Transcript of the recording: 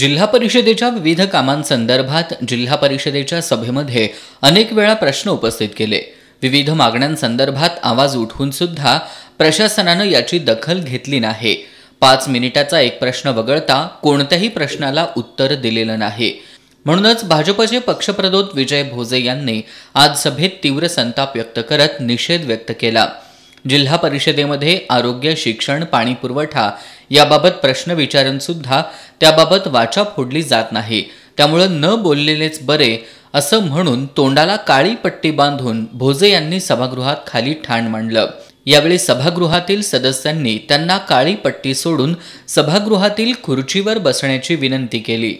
जिल्हा परिषदेच्या विविध कामांसंदर्भात जिल्हा परिषदेच्या सभेमध्ये अनेक वेळा प्रश्न उपस्थित केले विविध मागण्यांसंदर्भात आवाज उठवून सुद्धा प्रशासनानं याची दखल घेतली नाही पाच मिनिटाचा एक प्रश्न वगळता कोणत्याही प्रश्नाला उत्तर दिलेलं नाही म्हणूनच भाजपचे पक्षप्रदोत विजय भोजे यांनी आज सभेत तीव्र संताप व्यक्त करत निषेध व्यक्त केला जिल्हा परिषदेमध्ये आरोग्य शिक्षण पाणी पुरवठा याबाबत प्रश्न विचारून सुद्धा त्याबाबत वाचा फोडली जात नाही त्यामुळं न बोललेलेच बरे असं म्हणून तोंडाला काळी पट्टी बांधून भोजे यांनी सभागृहात खाली ठाण मांडलं यावेळी सभागृहातील सदस्यांनी त्यांना काळी पट्टी सोडून सभागृहातील खुर्चीवर बसण्याची विनंती केली